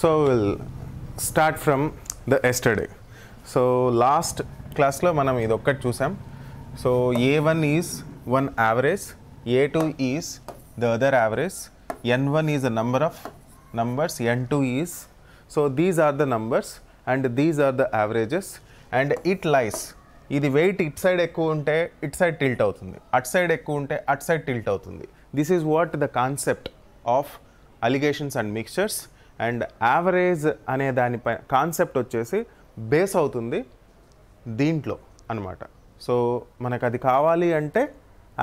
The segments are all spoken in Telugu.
So will start from the yesterday so last క్లాస్లో మనం ఇది ఒక్కటి చూసాం so A one is one average A two is the other average N one is the number of numbers N two is so these are the numbers and these are the averages and it lies ఇది వెయిట్ ఇట్ సైడ్ ఎక్కువ ఉంటే ఇట్ సైడ్ టిల్ట్ అవుతుంది అట్ సైడ్ ఎక్కువ ఉంటే అట్ సైడ్ టిల్ట్ అవుతుంది this is what the concept of alligations and mixtures and average అనే దానిపై కాన్సెప్ట్ వచ్చేసి బేస్ అవుతుంది దీంట్లో అనమాట సో మనకు అది కావాలి అంటే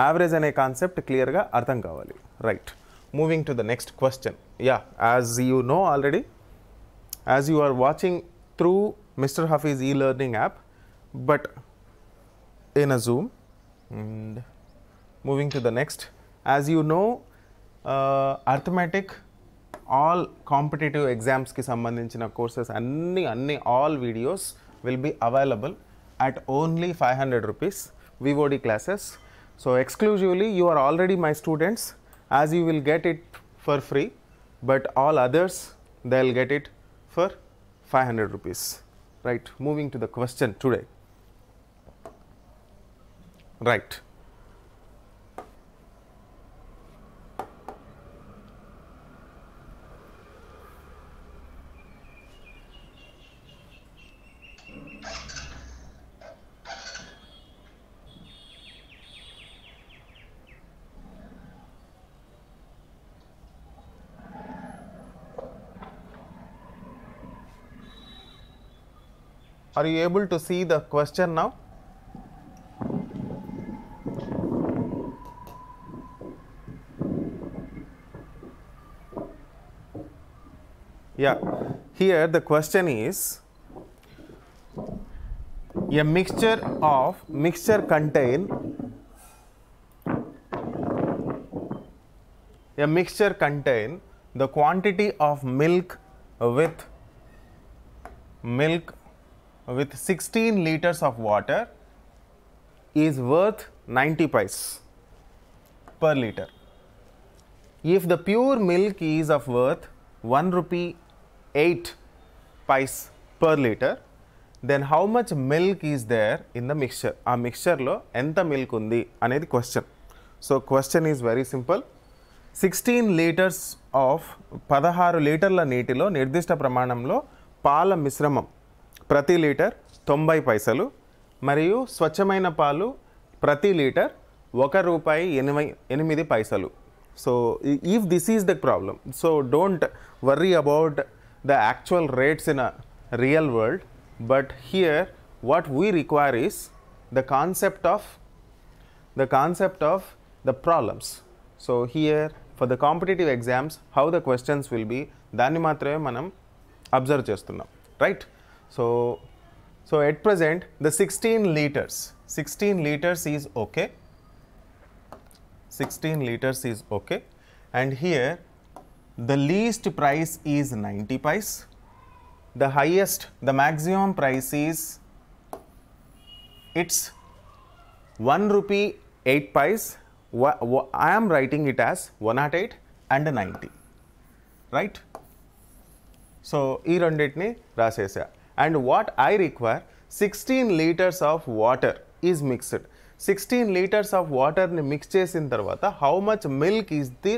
యావరేజ్ అనే కాన్సెప్ట్ క్లియర్గా అర్థం కావాలి right moving to the next question yeah as you know already as you are watching through mister Hafeez e learning app but in a Zoom and moving to the next as you know arithmetic all competitive exams ki sambandhinchina courses anni anni all videos will be available at only 500 rupees vod classes so exclusively you are already my students as you will get it for free but all others they'll get it for 500 rupees right moving to the question today right Are you able to see the question now? Yeah, here the question is a mixture of mixture contain a mixture contain the quantity of milk with milk with 16 liters of water is worth 90 pice per liter. If the pure milk is of worth 1 rupee 8 pice per liter, then how much milk is there in the mixture ఆ మిక్స్చర్లో ఎంత మిల్క్ ఉంది అనేది question so question is very simple sixteen litres of పదహారు లీటర్ల నీటిలో నిర్దిష్ట ప్రమాణంలో పాల మిశ్రమం ప్రతి లీటర్ తొంభై పైసలు మరియు స్వచ్ఛమైన పాలు ప్రతి లీటర్ ఒక రూపాయి ఎనిమిది ఎనిమిది పైసలు so if this is the problem so don't worry about the actual rates in a real world but here what we require is the concept of the concept of the problems so here for the competitive exams how the questions will be దాన్ని మాత్రమే మనం అబ్జర్వ్ చేస్తున్నాం right So, so at present the 16 liters, 16 liters is okay, 16 liters is okay and here the least price is 90 pice, the highest, the maximum price is it's 1 rupee 8 pice, I am writing it as 108 and 90, right. So so ఈ రెండింటిని రాసేసా and what I require sixteen litres of water is mixed sixteen litres of వాటర్ని మిక్స్ చేసిన తర్వాత how much milk is the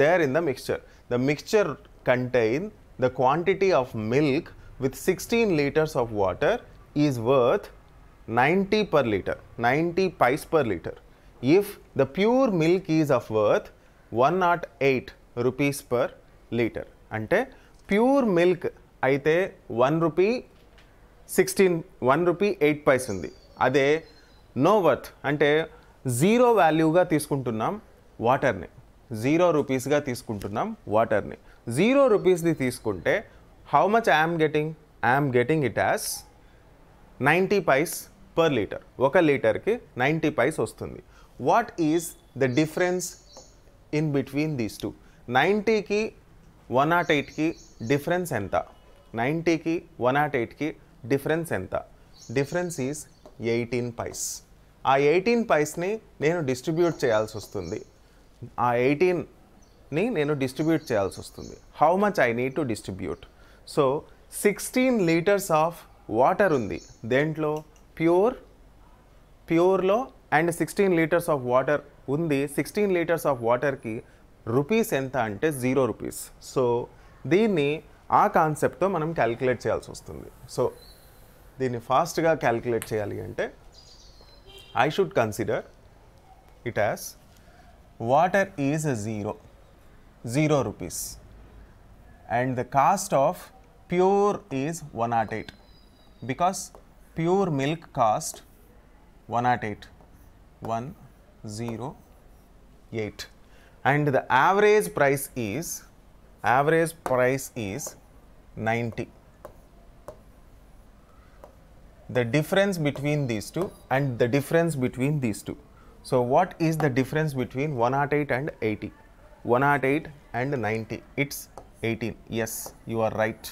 there in the mixture the mixture contain the quantity of milk with sixteen litres of water is worth ninety per litre ninety pice per litre if the pure milk is of worth one not eight rupees per litre అంటే ప్యూర్ మిల్క్ అయితే one rupee sixteen one rupee eight pice ఉంది అదే నో వర్త్ అంటే జీరో వాల్యూగా తీసుకుంటున్నాం వాటర్ని జీరో రూపీస్గా తీసుకుంటున్నాం వాటర్ని జీరో రూపీస్ది తీసుకుంటే how much I'm getting I'm getting it as ninety pice per litre ఒక లీటర్కి నైంటీ పైస్ వస్తుంది what is the difference in between these two నైంటీకి వన్ నాట్ ఎయిట్కి డిఫరెన్స్ ఎంత నైంటీకి వన్ నాట్ ఎయిట్కి డిఫరెన్స్ ఎంత డిఫరెన్స్ ఈజ్ ఎయిటీన్ పైస్ ఆ ఎయిటీన్ పైస్ని నేను డిస్ట్రిబ్యూట్ చేయాల్సి వస్తుంది ఆ ఎయిటీన్ని నేను డిస్ట్రిబ్యూట్ చేయాల్సి వస్తుంది how much I need to distribute so sixteen litres of water ఉంది దేంట్లో ప్యూర్ ప్యూర్లో and sixteen litres of water ఉంది సిక్స్టీన్ లీటర్స్ ఆఫ్ వాటర్కి రూపీస్ ఎంత అంటే జీరో రూపీస్ సో దీన్ని ఆ కాన్సెప్ట్తో మనం క్యాలిక్యులేట్ చేయాల్సి వస్తుంది సో దీన్ని ఫాస్ట్గా క్యాల్కులేట్ చేయాలి అంటే I should consider it as water is zero zero rupees and the cost of pure is one not eight because pure milk cost one not eight one zero eight and the average price is average price is ninety the difference between these two and the difference between these two. So, what is the difference between 108 and 80? 108 and 90, it is 18. Yes, you are right.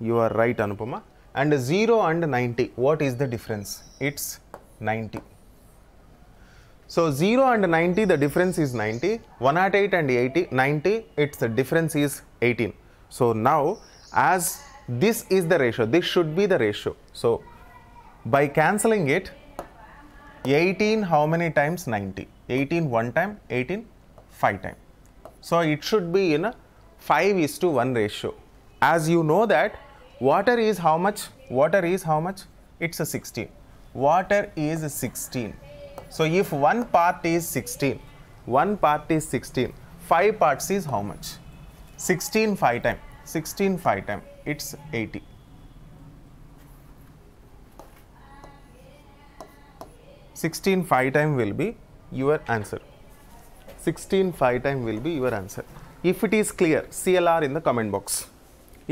You are right, Anupama. And 0 and 90, what is the difference? It is 90. So, 0 and 90, the difference is 90. 108 and 80, 90, its the difference is 18. So, now as this is the ratio this should be the ratio so by cancelling it 18 how many times 90 18 one time 18 5 time so it should be in a 5 is to 1 ratio as you know that water is how much water is how much it's a 16 water is 16 so if one part is 16 one part is 16 5 parts is how much 16 5 time 16 5 time it's 80. Sixteen five time will be your answer. Sixteen five time will be your answer. If it is clear, CLR in the comment box.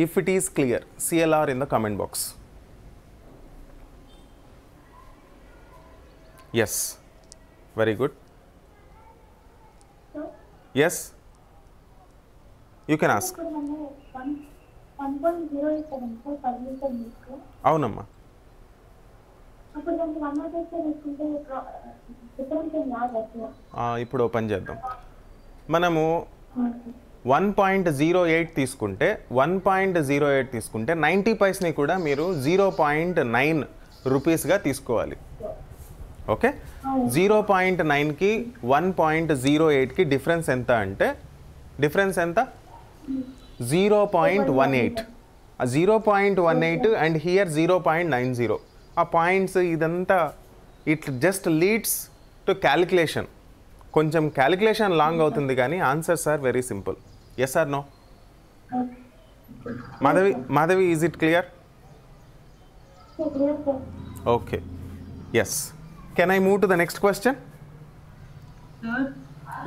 If it is clear, CLR in the comment box. Yes, very good. Yes, you can ask. అవునమ్మా ఇప్పుడు పని చేద్దాం మనము వన్ పాయింట్ జీరో ఎయిట్ తీసుకుంటే వన్ పాయింట్ జీరో ఎయిట్ తీసుకుంటే నైంటీ పైస్ని కూడా మీరు జీరో పాయింట్ నైన్ రూపీస్గా తీసుకోవాలి ఓకే జీరో పాయింట్ నైన్కి వన్ పాయింట్ జీరో ఎయిట్కి డిఫరెన్స్ ఎంత అంటే డిఫరెన్స్ ఎంత zero point one eight zero point one eight and here zero point nine zero ఆ పాయింట్స్ ఇదంతా it just leads to calculation కొంచెం క్యాలిక్యులేషన్ లాంగ్ అవుతుంది కానీ answers are very simple yes or no Madhavi Madhavi is it clear okay yes can I move to the next question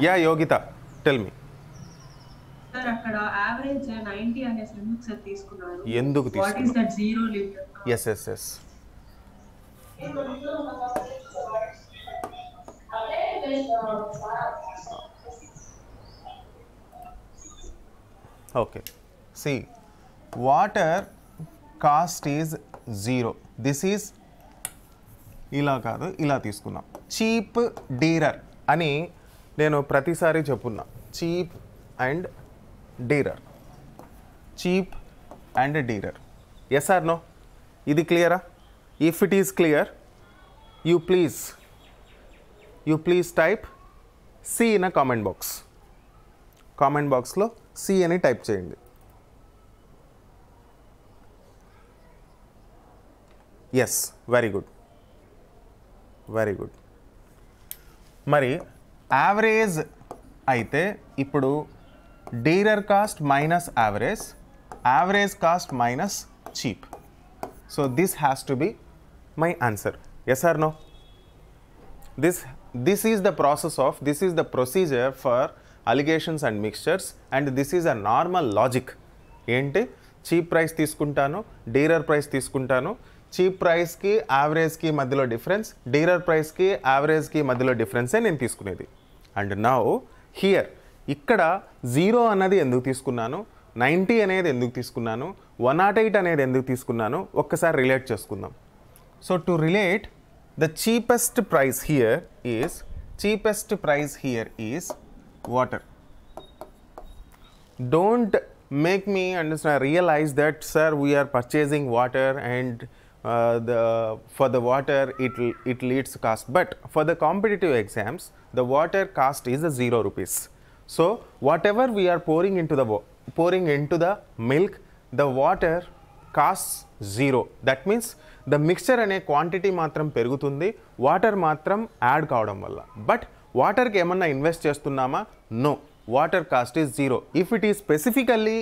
yeah Yogita tell me ఎందుకు yes yes yes okay C water cost is zero this is ఇలా కాదు ఇలా తీసుకున్నాం చీప్ డీరర్ అని నేను ప్రతిసారి చెప్పున్నా cheap and dearer cheap and dearer yes or no ఇది క్లియరా if it is clear you please you please type C in a comment box కామెంట్ బాక్స్లో సి అని టైప్ చేయండి yes very good very good మరి యావరేజ్ అయితే ఇప్పుడు dearer cost minus average, average cost minus cheap. So, this has to be my answer, yes or no? This, this is the process of, this is the procedure for alligations and mixtures and this is a normal logic ఏంటి చీప్ ప్రైస్ తీసుకుంటాను డీరర్ ప్రైస్ తీసుకుంటాను చీప్ ప్రైస్కి యావరేజ్కి మధ్యలో డిఫరెన్స్ డీరర్ ప్రైస్కి యావరేజ్కి మధ్యలో డిఫరెన్సే నేను తీసుకునేది అండ్ నౌ హియర్ ఇక్కడ జీరో అన్నది ఎందుకు తీసుకున్నాను నైంటీ అనేది ఎందుకు తీసుకున్నాను వన్ నాట్ ఎయిట్ అనేది ఎందుకు తీసుకున్నాను ఒక్కసారి రిలేట్ చేసుకుందాం so to relate the cheapest price here is cheapest price here is water don't make me understand realize that sir we're purchasing water and the for the water it it leads cost but for the competitive exams the water cost is the zero rupees so So whatever we are pouring into the pouring into the milk the water cost zero that means the mixture అనే క్వాంటిటీ మాత్రం పెరుగుతుంది వాటర్ మాత్రం యాడ్ కావడం వల్ల బట్ వాటర్కి ఏమన్నా ఇన్వెస్ట్ చేస్తున్నామా no water cost is zero if it is specifically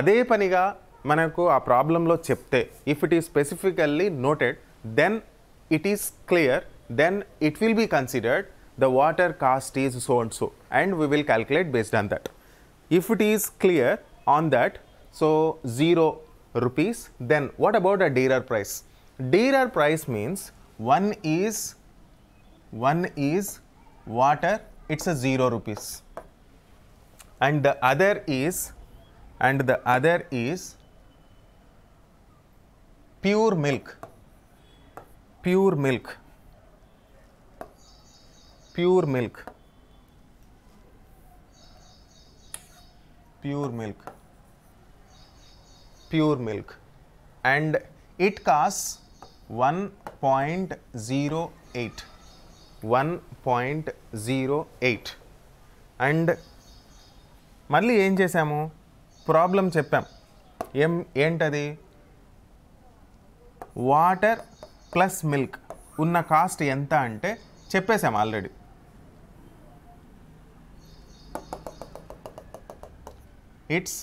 అదే పనిగా మనకు ఆ ప్రాబ్లంలో చెప్తే if it is specifically noted then it is clear then it will be considered the water cost is so and so and we will calculate based on that. If it is clear on that, so 0 rupees, then what about a dearer price? Dearer price means one is one is water, it's a 0 rupees and the other is and the other is pure milk, pure milk pure milk pure milk pure milk and it cost one point zero eight one point zero eight and మళ్ళీ ఏం చేసాము ప్రాబ్లం చెప్పాం ఏం ఏంటది వాటర్ ప్లస్ మిల్క్ ఉన్న కాస్ట్ ఎంత అంటే చెప్పేశాము already it's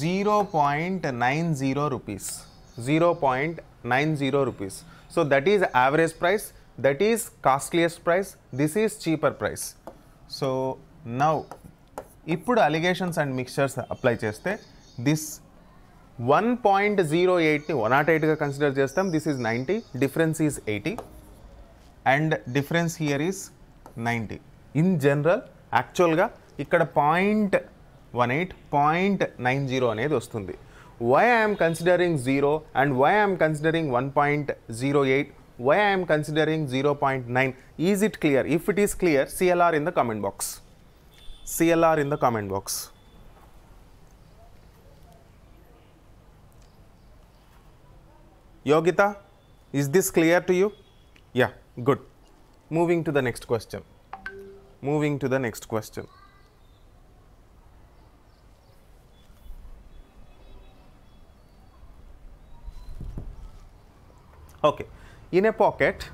zero zero point nine rupees zero point nine zero rupees so that is average price that is costliest price this is cheaper price so now ఇప్పుడు అలిగేషన్స్ అండ్ మిక్స్చర్స్ అప్లై చేస్తే దిస్ వన్ పాయింట్ జీరో ఎయిట్ని వన్ నాట్ ఎయిట్గా కన్సిడర్ చేస్తాం this is ninety difference is eighty and difference here is ninety in general యాక్చువల్గా ఇక్కడ point one eight point nine zero అనేది వస్తుంది why I'm considering zero and why I'm considering one point zero eight why I'm considering zero point nine is it clear if it is clear CLR in the comment box CLR in the comment box Yogita is this clear to you yeah good moving to the next question moving to the next question Okay, in a pocket,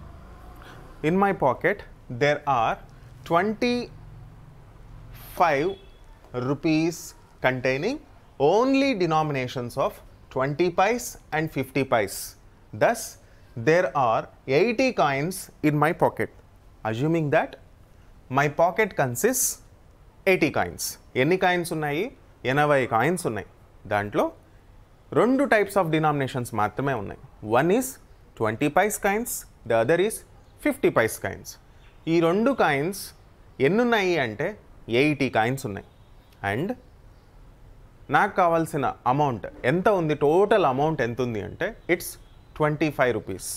in my pocket, there are 25 rupees containing only denominations of 20 pies and 50 pies. Thus, there are 80 coins in my pocket. Assuming that my pocket consists 80 coins. Any coins ఉన్నాయి ఎనభై coins? ఉన్నాయి దాంట్లో రెండు టైప్స్ ఆఫ్ డినామినేషన్స్ మాత్రమే ఉన్నాయి one twenty vice coins the other is fifty vice coins ఈ రెండు కాయిన్స్ ఎన్నున్నాయి అంటే ఎయిటీ కాయిన్స్ ఉన్నాయి అండ్ నాకు కావాల్సిన అమౌంట్ ఎంత ఉంది టోటల్ అమౌంట్ ఎంత ఉంది అంటే it's twenty five rupees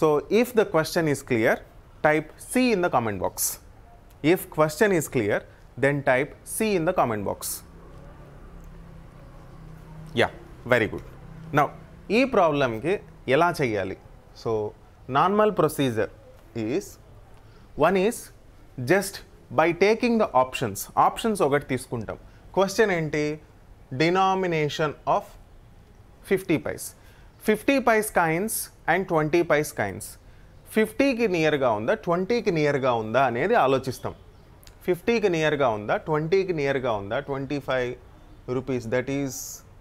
so if the question is clear type C in the comment box if question is clear then type C in the comment box yeah very good నా ఈ ప్రాబ్లంకి ఎలా చేయాలి so normal procedure is one is just by taking the options options ఒకటి తీసుకుంటాం క్వశ్చన్ ఏంటి denomination of fifty pice fifty vice coins and twenty vice coins ఫిఫ్టీకి నియర్గా ఉందా ట్వంటీకి నియర్గా ఉందా అనేది ఆలోచిస్తాం ఫిఫ్టీకి నియర్గా ఉందా ట్వంటీకి నియర్గా ఉందా twenty five rupees that is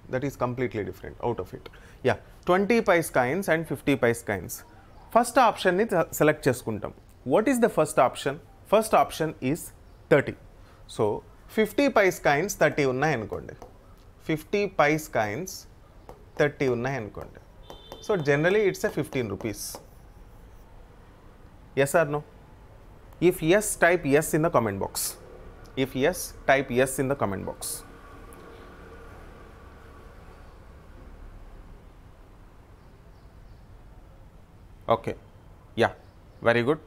that is completely different out of it. Yeah, 20 pice coins and fifty vice coins first ఆప్షన్ని సెలెక్ట్ చేసుకుంటాం what is the first option first option is thirty so fifty vice coins thirty ఉన్నాయనుకోండి ఫిఫ్టీ పైస్ కాయిన్స్ థర్టీ ఉన్నాయనుకోండి so generally it's a fifteen rupees yes or no if yes type yes in the comment box if yes type yes in the comment box okay yeah very good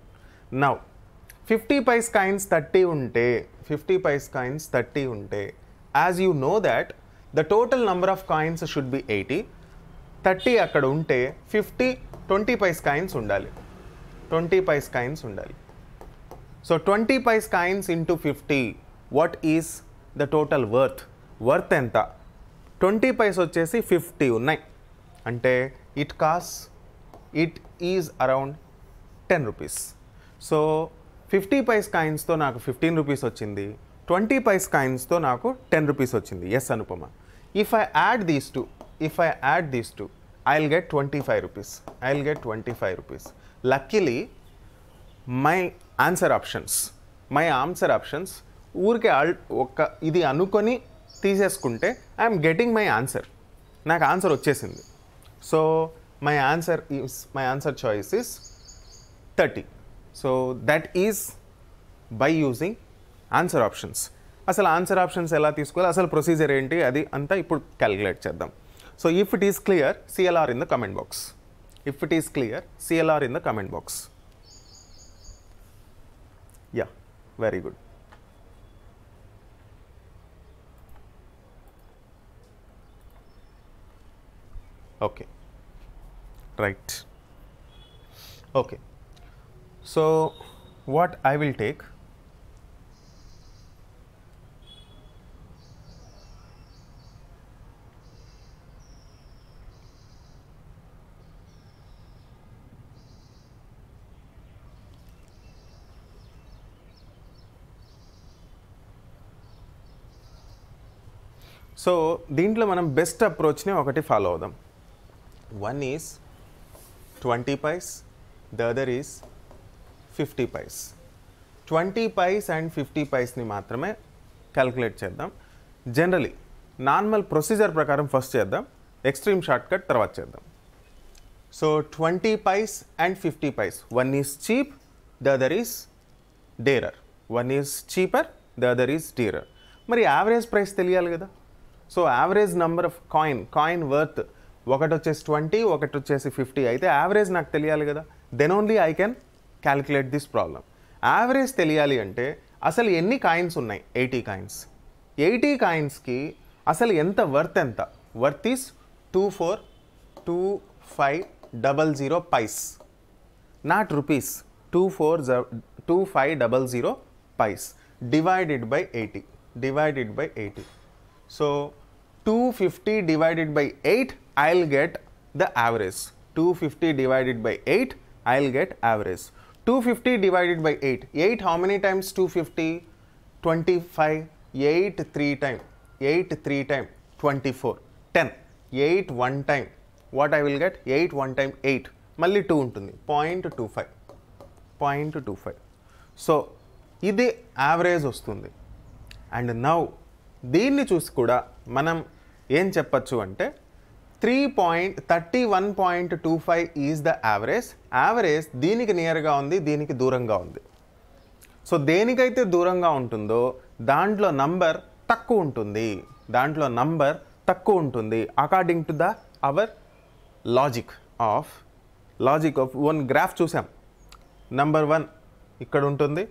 now fifty vice coins thirty ఉంటే ఫిఫ్టీ పైస్ కాయిన్స్ థర్టీ ఉంటే as you know that the total number of coins should be eighty thirty అక్కడ ఉంటే ఫిఫ్టీ ట్వంటీ పైస్ కాయిన్స్ ఉండాలి ట్వంటీ పైస్ కాయిన్స్ ఉండాలి so twenty vice coins into fifty what is the total worth worth ఎంత ట్వంటీ పైస్ వచ్చేసి ఫిఫ్టీ ఉన్నాయి అంటే it cos it is around ten rupees so fifty pice కాయిన్స్తో నాకు ఫిఫ్టీన్ రూపీస్ వచ్చింది ట్వంటీ పైస్ కాయిన్స్తో నాకు టెన్ రూపీస్ వచ్చింది yes Anupama if I add these two if I add these two I will get twenty five rupees I will get twenty five rupees luckily my answer options my answer options ఊరికే అల్ ఒక ఇది అనుకొని తీసేసుకుంటే ఐఎమ్ గెటింగ్ మై ఆన్సర్ నాకు ఆన్సర్ వచ్చేసింది so my answer is my answer choice is thirty so that is by using answer options అసలు ఆన్సర్ ఆప్షన్స్ ఎలా తీసుకోవాలి అసలు ప్రొసీజర్ ఏంటి అది అంతా ఇప్పుడు క్యాలిక్యులేట్ చేద్దాం so if it is clear CLR in the comment box if it is clear CLR in the comment box yeah very good okay right okay so what i will take So, the best approach is follow them. One is twenty pice, the other is 50 pice. 20 pice and 50 piceని మాత్రమే క్యాలిక్యులేట్ చేద్దాం జనరలీ నార్మల్ ప్రొసీజర్ ప్రకారం ఫస్ట్ చేద్దాం ఎక్స్ట్రీమ్ షార్ట్కట్ తర్వాత చేద్దాం so twenty paise and fifty paise one is cheap the other is dearer one is cheaper the other is dearer మరి యావరేజ్ ప్రైస్ తెలియాలి కదా so average number of coin coin worth ఒకటి వచ్చేసి ట్వంటీ ఒకటి వచ్చేసి ఫిఫ్టీ అయితే యావరేజ్ నాకు తెలియాలి కదా then only I can calculate this problem average తెలియాలి అంటే అసలు ఎన్ని కాయిన్స్ ఉన్నాయి ఎయిటీ కాయిన్స్ ఎయిటీ కాయిన్స్కి అసలు ఎంత వర్త్ ఎంత worth is two four two five double zero paise not rupees two four two five double zero paise divided by eighty divided by eighty so two fifty divided by eight I'll get the average. 250 divided by 8, I'll get average. 250 divided by 8. 8 how many times 250? 25. 8 3 times. 8 3 times. 24. 10. 8 1 time. What I will get? 8 1 time 8. మళ్ళీ టూ ఉంటుంది point 0.25. So, point two five so ఇది యావరేజ్ వస్తుంది అండ్ నౌ దీన్ని చూసి కూడా మనం ఏం చెప్పచ్చు అంటే three point point thirty one two five is the average average దీనికి నియర్గా ఉంది దీనికి దూరంగా ఉంది సో దేనికైతే దూరంగా ఉంటుందో దాంట్లో నంబర్ తక్కువ ఉంటుంది దాంట్లో నంబర్ తక్కువ ఉంటుంది according to the our logic of logic of one graph చూసాం నంబర్ వన్ ఇక్కడ ఉంటుంది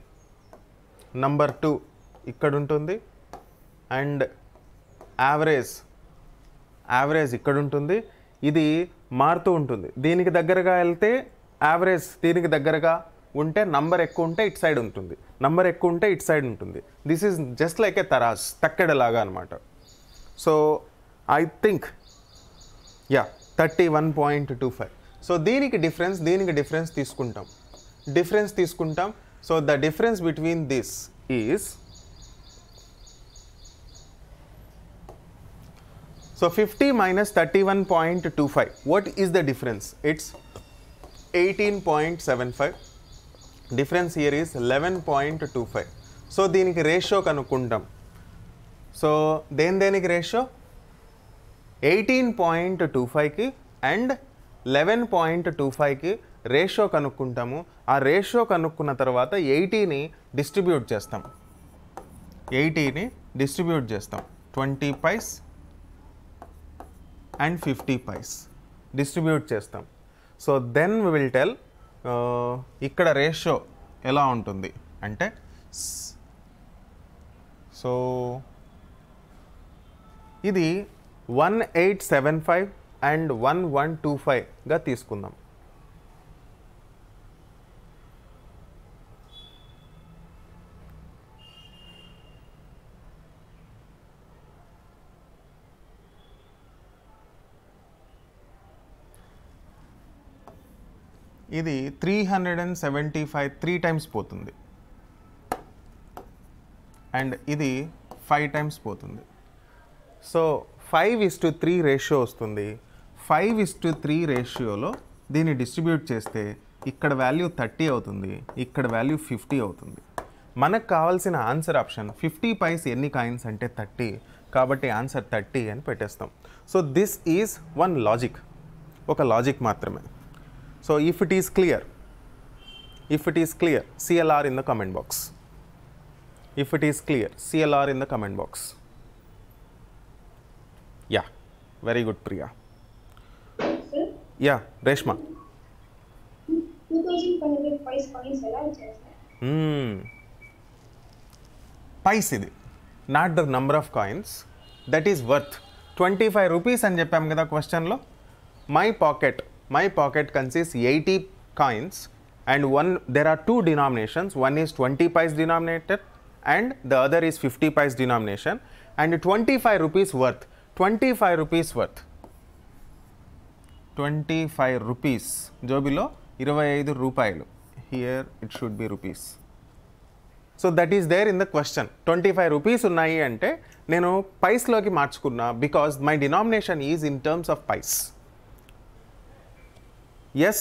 నంబర్ టూ ఇక్కడ ఉంటుంది అండ్ యావరేజ్ యావరేజ్ ఇక్కడ ఉంటుంది ఇది మారుతూ ఉంటుంది దీనికి దగ్గరగా వెళ్తే యావరేజ్ దీనికి దగ్గరగా ఉంటే నంబర్ ఎక్కువ ఉంటే ఇటు సైడ్ ఉంటుంది నంబర్ ఎక్కువ ఉంటే ఇటు సైడ్ ఉంటుంది this is just like a తరాజ్ తక్కెడలాగా అనమాట so I think yeah thirty one point two five so దీనికి డిఫరెన్స్ దీనికి డిఫరెన్స్ తీసుకుంటాం డిఫరెన్స్ తీసుకుంటాం so the difference between this is So 50 minus 31.25, what is the difference? It's 18.75. Difference here is 11.25. So దీనికి రేషియో కనుక్కుంటాం సో దేని దేనికి రేషియో ఎయిటీన్ పాయింట్ టూ ఫైవ్కి అండ్ లెవెన్ పాయింట్ టూ ఫైవ్కి రేషియో కనుక్కుంటాము ఆ రేషియో కనుక్కున్న తర్వాత ఎయిటీని డిస్ట్రిబ్యూట్ చేస్తాం ఎయిటీని డిస్ట్రిబ్యూట్ చేస్తాం twenty paise and fifty paise distribute చేస్తాం so then we will tell ఇక్కడ రేషియో ఎలా ఉంటుంది అంటే సో ఇది one eight seven five and one one two ఫైవ్గా తీసుకుందాం ఇది three hundred and seventy five three times పోతుంది అండ్ ఇది ఫైవ్ టైమ్స్ పోతుంది so five is to three ratio వస్తుంది ఫైవ్ ఇస్ టు త్రీ రేషియోలో దీన్ని డిస్ట్రిబ్యూట్ చేస్తే ఇక్కడ వాల్యూ థర్టీ అవుతుంది ఇక్కడ వాల్యూ ఫిఫ్టీ అవుతుంది మనకు కావాల్సిన ఆన్సర్ ఆప్షన్ ఫిఫ్టీ పైస్ ఎన్ని కాయిన్స్ అంటే థర్టీ కాబట్టి ఆన్సర్ థర్టీ అని పెట్టేస్తాం so this is one logic ఒక లాజిక్ మాత్రమే So if it is clear, if it is clear, CLR in the comment box. If it is clear, CLR in the comment box. Yeah, very good, Priya. Sir? Yeah, Reshma. 2500 paise coins ఎలా వచ్చాయి పైస్ ఇది not the number of coins that is worth twenty five rupees అని చెప్పాము కదా క్వశ్చన్లో my pocket my pocket consists 80 coins and one there are two denominations one is 20 pies denominated and the other is 50 pies denomination and 25 rupees worth 25 rupees worth 25 rupees జోబిలో 25 రూపాయలు here it should be rupees so that is there in the question twenty five rupees ఉన్నాయి అంటే నేను పైస్లోకి మార్చుకున్నా because my denomination is in terms of paise Yes?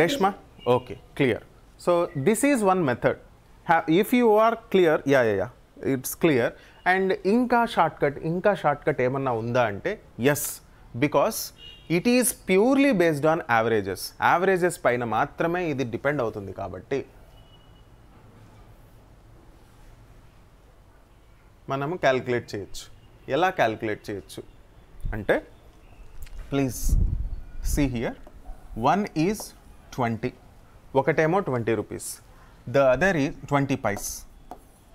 Reshma? Okay, clear. So, this is one method. Have, if you are clear, yeah, yeah, yeah, it's clear. And ఇంకా షార్ట్ కట్ ఇంకా షార్ట్ కట్ ఏమన్నా ఉందా అంటే yes because it is purely based on averages averages పైన మాత్రమే ఇది డిపెండ్ అవుతుంది కాబట్టి మనము క్యాల్కులేట్ చేయొచ్చు ఎలా క్యాల్కులేట్ చేయొచ్చు అంటే please see here one is 20 one time 20 rupees the other is 20 pies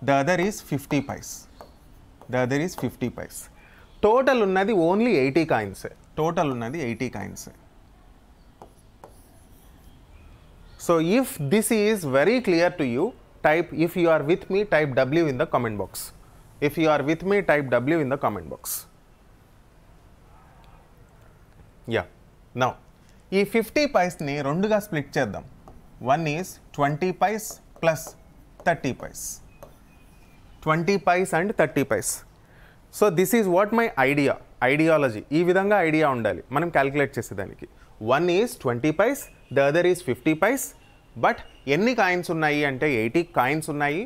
the other is 50 pies the other is 50 pies total only 80 kinds. total unnadi 80 coins so if this is very clear to you type if you are with me type w in the comment box if you are with me type w in the comment box yeah now ఈ ఫిఫ్టీ పైస్ని రెండుగా స్ప్లిట్ చేద్దాం one is twenty paise plus thirty paise twenty paise and thirty paise so this is what my idea ideology ఈ విధంగా ఐడియా ఉండాలి మనం క్యాలిక్యులేట్ చేసేదానికి one is twenty paise the other is fifty paise but ఎన్ని కాయిన్స్ ఉన్నాయి అంటే ఎయిటీ కాయిన్స్ ఉన్నాయి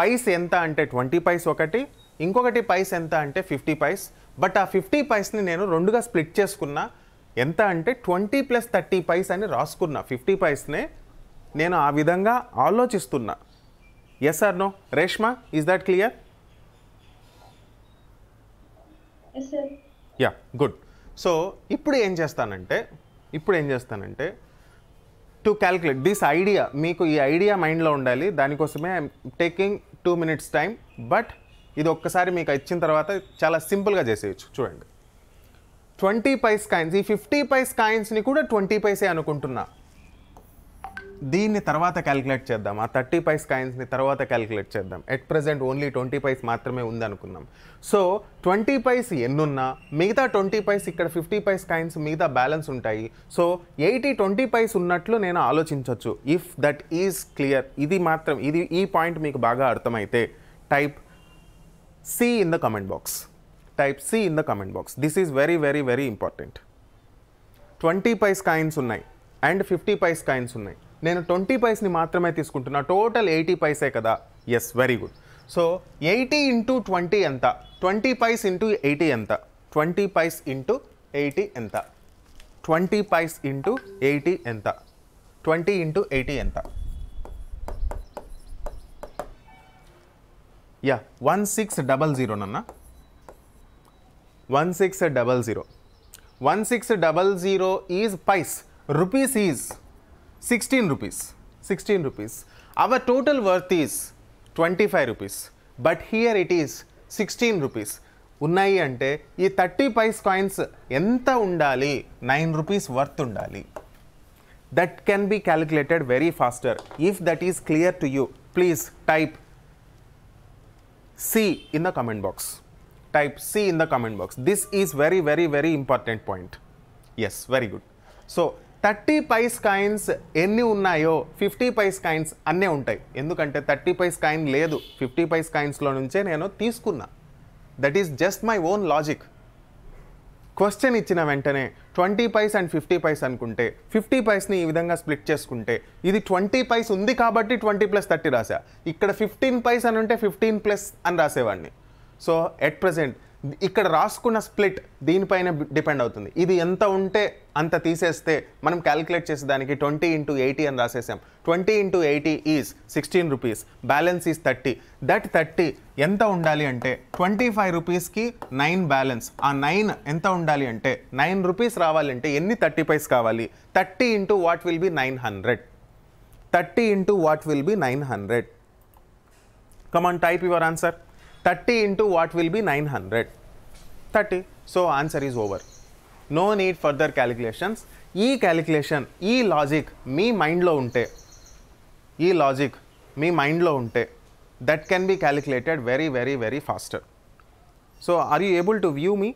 పైస్ ఎంత అంటే ట్వంటీ పైస్ ఒకటి ఇంకొకటి పైస్ ఎంత అంటే ఫిఫ్టీ పైస్ బట్ ఆ ఫిఫ్టీ పైస్ని నేను రెండుగా స్ప్లిట్ చేసుకున్నా ఎంత అంటే ట్వంటీ ప్లస్ థర్టీ పైస్ అని రాసుకున్నా ఫిఫ్టీ పైస్నే నేను ఆ విధంగా ఆలోచిస్తున్నా yes or no Reshma is that clear yeah good so ఇప్పుడు ఏం చేస్తానంటే ఇప్పుడు ఏం చేస్తానంటే టు క్యాల్కులేట్ దిస్ ఐడియా మీకు ఈ ఐడియా మైండ్లో ఉండాలి దానికోసమే I'm taking two minutes time but ఇది ఒక్కసారి మీకు ఇచ్చిన తర్వాత చాలా సింపుల్గా చేసేయచ్చు చూడండి ట్వంటీ పైస్ కాయిన్స్ ఈ ఫిఫ్టీ పైస్ కాయిన్స్ని కూడా ట్వంటీ పైసే అనుకుంటున్నా దీన్ని తర్వాత క్యాలిక్యులేట్ చేద్దాం ఆ థర్టీ పైస్ కాయిన్స్ని తర్వాత క్యాలిక్యులేట్ చేద్దాం at present only twenty paise మాత్రమే ఉందనుకున్నాం సో ట్వంటీ పైస్ ఎన్నున్నా మిగతా ట్వంటీ పైస్ ఇక్కడ ఫిఫ్టీ పైస్ కాయిన్స్ మిగతా బ్యాలెన్స్ ఉంటాయి సో ఎయిటీ ట్వంటీ పైస్ ఉన్నట్లు నేను ఆలోచించవచ్చు ఇఫ్ దట్ ఈజ్ క్లియర్ ఇది మాత్రం ఇది ఈ పాయింట్ మీకు బాగా అర్థమైతే type C in the comment box type C in the comment box this is very very very important twenty vice coins ఉన్నాయి అండ్ ఫిఫ్టీ పైస్ కాయిన్స్ ఉన్నాయి నేను ట్వంటీ పైస్ని మాత్రమే తీసుకుంటున్నా టోటల్ ఎయిటీ పైసే కదా yes very good so eighty into twenty ఎంత ట్వంటీ పైస్ ఇంటూ ఎయిటీ ఎంత ట్వంటీ పైస్ ఇంటూ ఎయిటీ ఎంత ట్వంటీ పైస్ ఇంటూ ఎయిటీ ఎంత ట్వంటీ ఇంటూ ఎయిటీ ఎంత yeah one six double zero నన్నా one six double zero one six double zero is paise rupees is sixteen rupees sixteen rupees our total worth is twenty five rupees but here it is sixteen rupees ఉన్నాయి అంటే ఈ థర్టీ పైస్ కాయిన్స్ ఎంత ఉండాలి నైన్ రూపీస్ వర్త్ ఉండాలి that can be calculated very faster if that is clear to you please type C in the comment box type C in the comment box. This is very, very, very important point. Yes, very good. So, thirty paise coins ఎన్ని ఉన్నాయో ఫిఫ్టీ పైస్ కాయిన్స్ అన్నీ ఉంటాయి ఎందుకంటే థర్టీ పైస్ కాయిన్ లేదు ఫిఫ్టీ పైస్ కాయిన్స్లో నుంచే నేను తీసుకున్నా that is just my own logic question ఇచ్చిన వెంటనే twenty paise and fifty paise అనుకుంటే ఫిఫ్టీ పైస్ని ఈ విధంగా స్ప్లిట్ చేసుకుంటే ఇది ట్వంటీ పైస్ ఉంది కాబట్టి ట్వంటీ ప్లస్ థర్టీ రాసా ఇక్కడ ఫిఫ్టీన్ పైస్ అని ఉంటే ఫిఫ్టీన్ ప్లస్ అని రాసేవాడిని సో ఎట్ ప్రజెంట్ ఇక్కడ రాసుకున్న స్ప్లిట్ దీనిపైన డిపెండ్ అవుతుంది ఇది ఎంత ఉంటే అంత తీసేస్తే మనం క్యాలిక్యులేట్ చేసే దానికి ట్వంటీ ఇంటూ ఎయిటీ అని రాసేసాం twenty into eighty is sixteen rupees balance is thirty that thirty ఎంత ఉండాలి అంటే ట్వంటీ ఫైవ్ రూపీస్కి నైన్ బ్యాలెన్స్ ఆ నైన్ ఎంత ఉండాలి అంటే నైన్ రూపీస్ రావాలంటే ఎన్ని థర్టీ పైస్ కావాలి thirty into what will be nine hundred thirty into what will be nine hundred come on type your answer thirty into what will be nine hundred thirty so answer is over no need further calculations ఈ క్యాలిక్యులేషన్ ఈ లాజిక్ మీ మైండ్లో ఉంటే ఈ లాజిక్ మీ మైండ్లో ఉంటే that can be calculated very very very faster so are you able to view me